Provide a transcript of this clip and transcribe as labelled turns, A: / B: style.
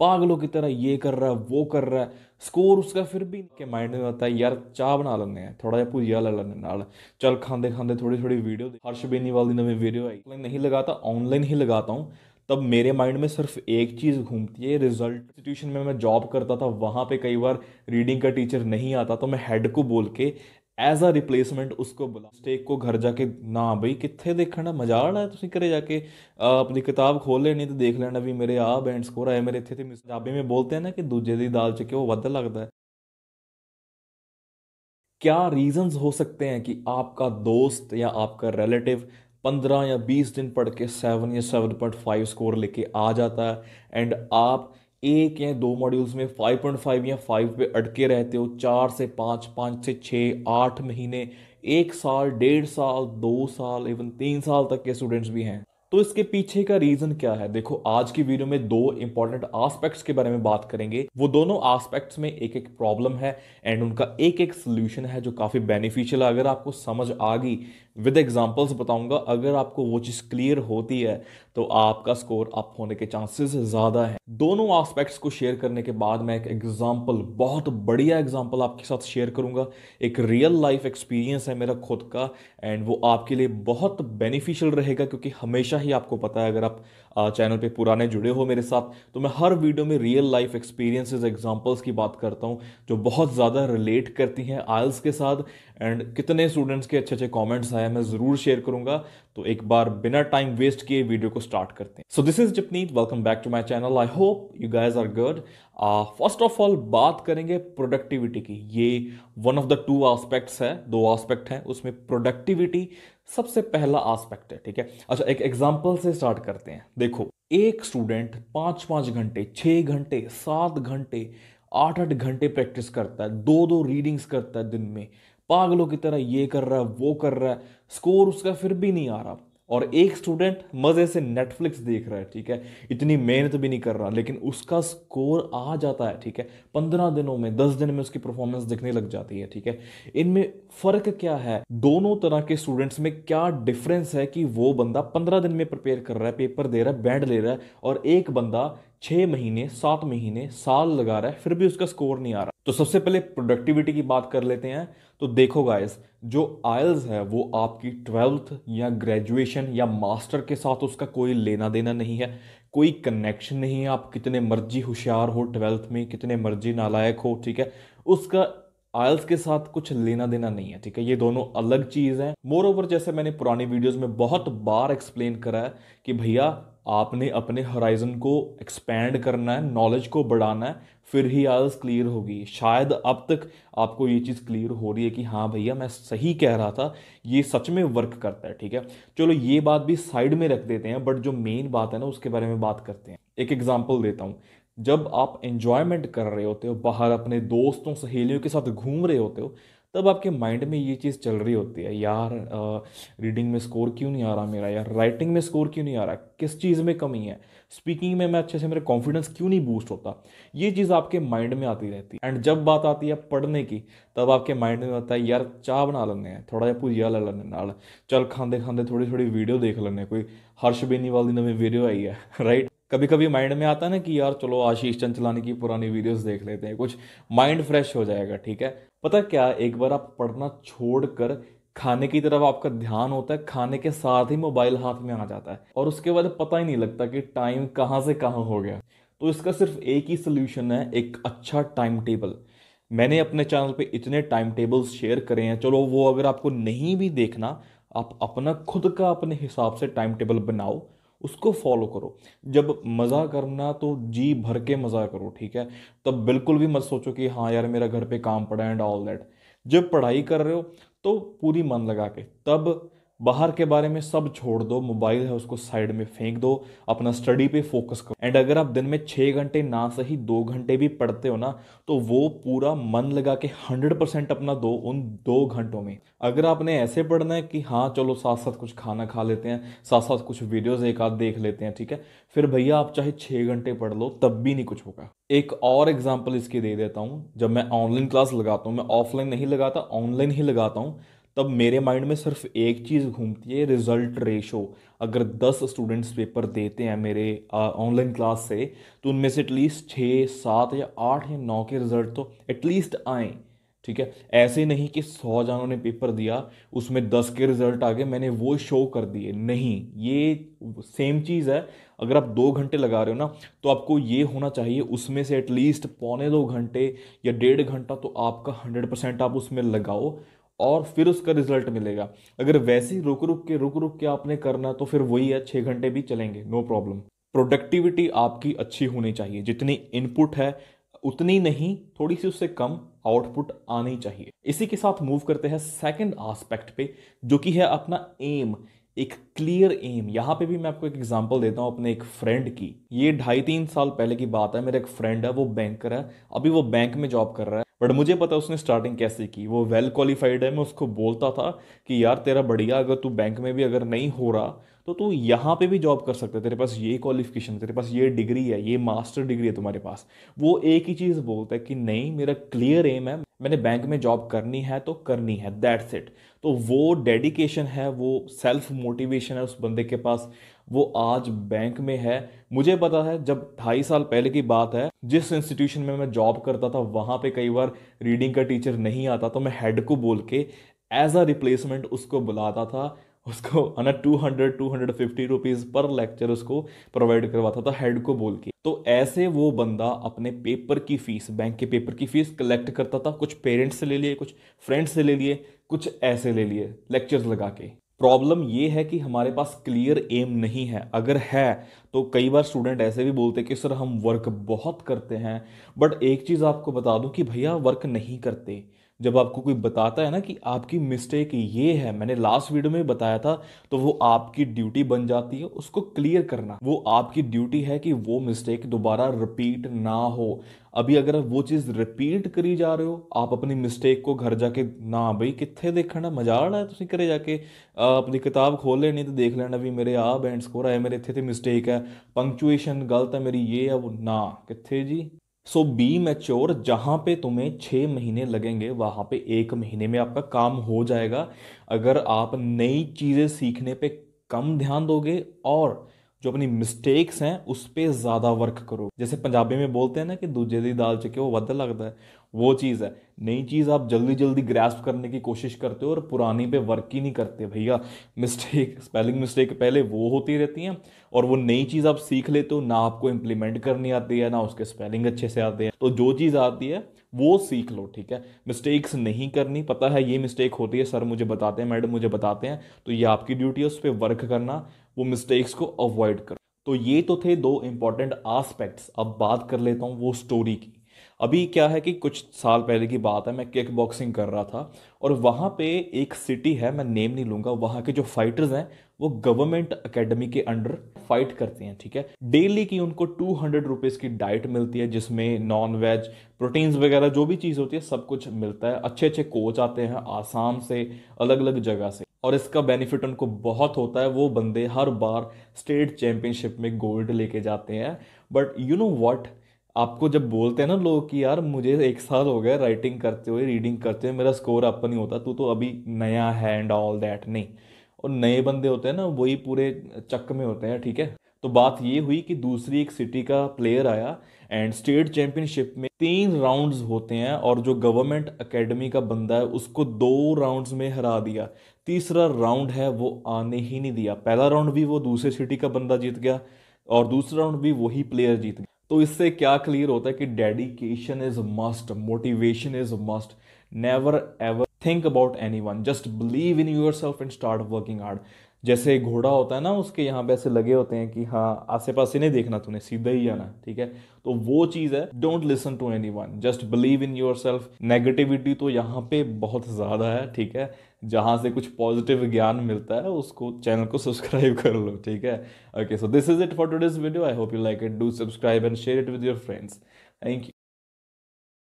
A: पागलों की तरह ये कर रहा है वो कर रहा है स्कोर उसका फिर भी के माइंड में आता है यार चाह बना ਆ ਥੋੜਾ ਜਿਹਾ ਭੁਜੀਆ ਲੈ ਲੈਂਦੇ ਨਾਲ ਚਲ ਖਾਂਦੇ ਖਾਂਦੇ ਥੋੜੀ ਥੋੜੀ ਵੀਡੀਓ ਦੇ ਹਰਸ਼ ਬੇਨੀਵਾਲ ਦੀ ਨਵੀਂ ਵੀਡੀਓ ਆਈ ਮੈਂ ਨਹੀਂ ही लगाता हूँ तब मेरे माइंड में सिर्फ एक चीज़ घूमती है रिजल्ट इंस्टीट्यूशन में मैं जॉब करता था वहाँ पे कई बार रीडिंग का टीचर नहीं आता तो मैं हेड को बोल के एज आ रिप्लेसमेंट उसको बुला स्टेक को घर जाके ना बई कितने देखना मजा आना है घर जाके अपनी किताब खोल लेनी तो देख लेना भी मेरे आ बैंड स्कोर आए मेरे इतने पंजाबी में बोलते हैं ना कि दूजे की दाल च क्यों वध लगता है क्या रीजंस हो सकते हैं कि आपका दोस्त या आपका रिलेटिव पंद्रह या बीस दिन पढ़ के सैवन या सैवन पॉइंट फाइव स्कोर लेके आ जाता है एंड आप एक या दो मॉड्यूल्स में 5.5 या 5 पे अटके रहते हो चार से पाँच पाँच से छः आठ महीने एक साल डेढ़ साल दो साल इवन तीन साल तक के स्टूडेंट्स भी हैं तो इसके पीछे का रीजन क्या है देखो आज की वीडियो में दो इंपॉर्टेंट आस्पेक्ट्स के बारे में बात करेंगे वो दोनों आस्पेक्ट्स में एक एक प्रॉब्लम है एंड उनका एक एक सोल्यूशन है जो काफ़ी बेनिफिशियल है अगर आपको समझ आ गई विद एग्जाम्पल्स बताऊंगा अगर आपको वो चीज़ क्लियर होती है तो आपका स्कोर अप होने के चांसेस ज़्यादा है दोनों आस्पेक्ट्स को शेयर करने के बाद मैं एक एग्जाम्पल बहुत बढ़िया एग्जाम्पल आपके साथ शेयर करूंगा एक रियल लाइफ एक्सपीरियंस है मेरा खुद का एंड वो आपके लिए बहुत बेनिफिशियल रहेगा क्योंकि हमेशा हमेशा ही आपको पता है अगर आप चैनल पे पुराने जुड़े हो मेरे साथ तो मैं हर वीडियो में रियल लाइफ एक्सपीरियंसेस एग्जांपल्स की बात करता हूँ जो बहुत ज़्यादा रिलेट करती हैं आयल्स के साथ एंड कितने स्टूडेंट्स के अच्छे अच्छे कॉमेंट्स आए मैं ज़रूर शेयर करूँगा तो एक बार बिना टाइम वेस्ट किए वीडियो को स्टार्ट करते हैं so this is Japneet welcome back to my channel I hope you guys are good first of all बात करेंगे प्रोडक्टिविटी की ये one of the two aspects है दो आस्पेक्ट हैं उसमें प्रोडक्टिविटी सबसे पहला आस्पेक्ट है ठीक है अच्छा एक एग्जाम्पल से स्टार्ट करते हैं देखो एक स्टूडेंट पांच पांच घंटे छह घंटे सात घंटे आठ आठ घंटे प्रैक्टिस करता है दो दो रीडिंग्स करता है दिन में पागलों की तरह ये कर रहा है वो कर रहा है स्कोर उसका फिर भी नहीं आ रहा और एक स्टूडेंट मज़े से नेटफ्लिक्स देख रहा है ठीक है इतनी मेहनत भी नहीं कर रहा लेकिन उसका स्कोर आ जाता है ठीक है पंद्रह दिनों में दस दिन में उसकी परफॉर्मेंस दिखने लग जाती है ठीक है इनमें फ़र्क क्या है दोनों तरह के स्टूडेंट्स में क्या डिफरेंस है कि वो बंदा पंद्रह दिन में प्रिपेयर कर रहा है पेपर दे रहा है बैंड ले रहा है और एक बंदा छः महीने सात महीने साल लगा रहा है फिर भी उसका स्कोर नहीं आ रहा तो सबसे पहले प्रोडक्टिविटी की बात कर लेते हैं तो देखो गाइस जो आयल्स है वो आपकी ट्वेल्थ या ग्रेजुएशन या मास्टर के साथ उसका कोई लेना देना नहीं है कोई कनेक्शन नहीं है आप कितने मर्जी होशियार हो ट्वेल्थ में कितने मर्जी नालायक हो ठीक है उसका आयल्स के साथ कुछ लेना देना नहीं है ठीक है ये दोनों अलग चीज़ है मोर ओवर जैसे मैंने पुरानी वीडियोस में बहुत बार एक्सप्लेन करा है कि भैया आपने अपने होराइजन को एक्सपैंड करना है नॉलेज को बढ़ाना है फिर ही आज क्लियर होगी शायद अब तक आपको ये चीज़ क्लियर हो रही है कि हाँ भैया मैं सही कह रहा था ये सच में वर्क करता है ठीक है चलो ये बात भी साइड में रख देते हैं बट जो मेन बात है ना उसके बारे में बात करते हैं एक एग्जाम्पल देता हूँ जब आप इन्जॉयमेंट कर रहे होते हो बाहर अपने दोस्तों सहेलियों के साथ घूम रहे होते हो तब आपके माइंड में ये चीज़ चल रही होती है यार रीडिंग में स्कोर क्यों नहीं आ रहा मेरा यार राइटिंग में स्कोर क्यों नहीं आ रहा किस चीज़ में कमी है स्पीकिंग में मैं अच्छे से मेरे कॉन्फिडेंस क्यों नहीं बूस्ट होता ये चीज़ आपके माइंड में आती रहती है एंड जब बात आती है पढ़ने की तब आपके माइंड में आता है यार चाह बना लेने हैं थोड़ा जहा भुजिया ले लेने नाल चल खाते खाते थोड़ी थोड़ी वीडियो देख लेने कोई हर्ष बेनीवाल की नवी वीडियो आई है राइट कभी कभी माइंड में आता है ना कि यार चलो आशीष चंचलानी की पुरानी वीडियोस देख लेते हैं कुछ माइंड फ्रेश हो जाएगा ठीक है पता क्या एक बार आप पढ़ना छोड़ कर खाने की तरफ आपका ध्यान होता है खाने के साथ ही मोबाइल हाथ में आ जाता है और उसके बाद पता ही नहीं लगता कि टाइम कहाँ से कहाँ हो गया तो इसका सिर्फ एक ही सोल्यूशन है एक अच्छा टाइम टेबल मैंने अपने चैनल पे इतने टाइम टेबल्स शेयर करे हैं चलो वो अगर आपको नहीं भी देखना आप अपना खुद का अपने हिसाब से टाइम टेबल बनाओ उसको फॉलो करो जब मज़ा करना तो जी भर के मज़ा करो ठीक है तब बिल्कुल भी मत सोचो कि हाँ यार मेरा घर पे काम पड़ा एंड ऑल दैट जब पढ़ाई कर रहे हो तो पूरी मन लगा के तब बाहर के बारे में सब छोड़ दो मोबाइल है उसको साइड में फेंक दो अपना स्टडी पे फोकस करो एंड अगर आप दिन में छः घंटे ना सही दो घंटे भी पढ़ते हो ना तो वो पूरा मन लगा के हंड्रेड परसेंट अपना दो उन दो घंटों में अगर आपने ऐसे पढ़ना है कि हाँ चलो साथ साथ कुछ खाना खा लेते हैं साथ साथ कुछ वीडियोज़ एक आध देख लेते हैं ठीक है फिर भैया आप चाहे छः घंटे पढ़ लो तब भी नहीं कुछ होगा एक और एग्जाम्पल इसकी दे देता हूँ जब मैं ऑनलाइन क्लास लगाता हूँ मैं ऑफलाइन नहीं लगाता ऑनलाइन ही लगाता हूँ तब मेरे माइंड में सिर्फ एक चीज़ घूमती है रिज़ल्ट रेशो अगर दस स्टूडेंट्स पेपर देते हैं मेरे ऑनलाइन क्लास से तो उनमें से एटलीस्ट छः सात या आठ या नौ के रिज़ल्ट तो एटलीस्ट आए ठीक है ऐसे नहीं कि सौ जानों ने पेपर दिया उसमें दस के रिज़ल्ट आ गए मैंने वो शो कर दिए नहीं ये सेम चीज़ है अगर आप दो घंटे लगा रहे हो ना तो आपको ये होना चाहिए उसमें से एटलीस्ट पौने दो घंटे या डेढ़ घंटा तो आपका हंड्रेड परसेंट आप उसमें लगाओ और फिर उसका रिजल्ट मिलेगा अगर वैसे ही रुक रुक के रुक रुक के आपने करना तो फिर वही है छः घंटे भी चलेंगे नो प्रॉब्लम प्रोडक्टिविटी आपकी अच्छी होनी चाहिए जितनी इनपुट है उतनी नहीं थोड़ी सी उससे कम आउटपुट आनी चाहिए इसी के साथ मूव करते हैं सेकंड आस्पेक्ट पे जो कि है अपना एम एक क्लियर एम यहाँ पे भी मैं आपको एक एग्जांपल देता हूँ अपने एक फ्रेंड की ये ढाई तीन साल पहले की बात है मेरा एक फ्रेंड है वो बैंकर है अभी वो बैंक में जॉब कर रहा है बट मुझे पता उसने स्टार्टिंग कैसे की वो वेल क्वालिफाइड है मैं उसको बोलता था कि यार तेरा बढ़िया अगर तू बैंक में भी अगर नहीं हो रहा तो तू यहाँ पे भी जॉब कर सकता है तेरे पास ये क्वालिफिकेशन तेरे पास ये डिग्री है ये मास्टर डिग्री है तुम्हारे पास वो एक ही चीज़ बोलता है कि नहीं मेरा क्लियर एम है मैंने बैंक में जॉब करनी है तो करनी है दैट्स इट तो वो डेडिकेशन है वो सेल्फ मोटिवेशन है उस बंदे के पास वो आज बैंक में है मुझे पता है जब ढाई साल पहले की बात है जिस इंस्टीट्यूशन में मैं जॉब करता था वहाँ पे कई बार रीडिंग का टीचर नहीं आता तो मैं हेड को बोल के एज अ रिप्लेसमेंट उसको बुलाता था उसको है ना two hundred two hundred fifty rupees पर लेक्चर उसको प्रोवाइड करवाता था हेड को बोल के तो ऐसे वो बंदा अपने पेपर की फ़ीस बैंक के पेपर की फ़ीस कलेक्ट करता था कुछ पेरेंट्स से ले लिए कुछ फ्रेंड्स से ले लिए कुछ ऐसे ले लिए लेक्चर्स लगा के प्रॉब्लम ये है कि हमारे पास क्लियर एम नहीं है अगर है तो कई बार स्टूडेंट ऐसे भी बोलते हैं कि सर हम वर्क बहुत करते हैं बट एक चीज़ आपको बता दूं कि भैया वर्क नहीं करते जब आपको कोई बताता है ना कि आपकी मिस्टेक ये है मैंने लास्ट वीडियो में बताया था तो वो आपकी ड्यूटी बन जाती है उसको क्लियर करना वो आपकी ड्यूटी है कि वो मिस्टेक दोबारा रिपीट ना हो अभी अगर आप वो चीज़ रिपीट करी जा रहे हो आप अपनी मिस्टेक को घर जाके ना भाई कितने देखना मजा रहा है तुम्हें घर जाके अपनी किताब खोल लेनी तो देख लेना भी मेरे आ बैंड स्कोर आए मेरे इतने मिस्टेक है पंक्चुएशन गलत है मेरी ये है वो ना कितने जी सो बी मैच्योर जहाँ पे तुम्हें छः महीने लगेंगे वहाँ पे एक महीने में आपका काम हो जाएगा अगर आप नई चीज़ें सीखने पे कम ध्यान दोगे और जो अपनी मिस्टेक्स हैं उस पर ज़्यादा वर्क करो जैसे पंजाबी में बोलते हैं ना कि दूजे दी दाल चके वो वध लगता है वो चीज़ है नई चीज़ आप जल्दी जल्दी ग्रैस्प करने की कोशिश करते हो और पुरानी पे वर्क ही नहीं करते भैया मिस्टेक स्पेलिंग मिस्टेक पहले वो होती रहती हैं और वो नई चीज़ आप सीख लेते हो ना आपको इम्प्लीमेंट करनी आती है ना उसके स्पेलिंग अच्छे से आते हैं तो जो चीज़ आती है वो सीख लो ठीक है मिस्टेक्स नहीं करनी पता है ये मिस्टेक होती है सर मुझे बताते हैं मैडम मुझे बताते हैं तो ये आपकी ड्यूटी है उस पर वर्क करना वो मिस्टेक्स को अवॉइड करो तो ये तो थे दो इम्पॉर्टेंट आस्पेक्ट्स अब बात कर लेता हूँ वो स्टोरी की अभी क्या है कि कुछ साल पहले की बात है मैं किक बॉक्सिंग कर रहा था और वहाँ पे एक सिटी है मैं नेम नहीं लूँगा वहाँ के जो फाइटर्स हैं वो गवर्नमेंट अकेडमी के अंडर फाइट करते हैं ठीक है डेली की उनको टू हंड्रेड रुपीज़ की डाइट मिलती है जिसमें नॉन वेज प्रोटीन्स वगैरह जो भी चीज़ होती है सब कुछ मिलता है अच्छे अच्छे कोच आते हैं आसाम से अलग अलग जगह से और इसका बेनिफिट उनको बहुत होता है वो बंदे हर बार स्टेट चैंपियनशिप में गोल्ड लेके जाते हैं बट यू नो वॉट आपको जब बोलते हैं ना लोग कि यार मुझे एक साल हो गया राइटिंग करते हुए रीडिंग करते हुए मेरा स्कोर अप नहीं होता तू तो अभी नया है एंड ऑल दैट नहीं और नए हम्म। बंदे होते हैं ना वही पूरे चक में होते हैं ठीक है तो बात ये हुई कि दूसरी एक सिटी का प्लेयर आया एंड स्टेट चैंपियनशिप में तीन राउंड्स होते हैं और जो गवर्नमेंट एकेडमी का बंदा है उसको दो राउंड्स में हरा दिया तीसरा राउंड है वो आने ही नहीं दिया पहला राउंड भी वो दूसरे सिटी का बंदा जीत गया और दूसरा राउंड भी वही प्लेयर जीत गया तो इससे क्या क्लियर होता है कि dedication is must motivation is must never ever think about anyone just believe in yourself and start working hard जैसे घोड़ा होता है ना उसके यहाँ पे ऐसे लगे होते हैं कि हाँ आसे पास नहीं देखना तूने सीधा ही जाना ठीक है तो वो चीज़ है don't listen to anyone just believe in yourself negativity तो यहाँ पे बहुत ज़्यादा है ठीक है जहाँ से कुछ पॉजिटिव ज्ञान मिलता है उसको चैनल को सब्सक्राइब कर लो ठीक है okay so this is it for to this video I hope you like it do subscribe and share it with your friends thank you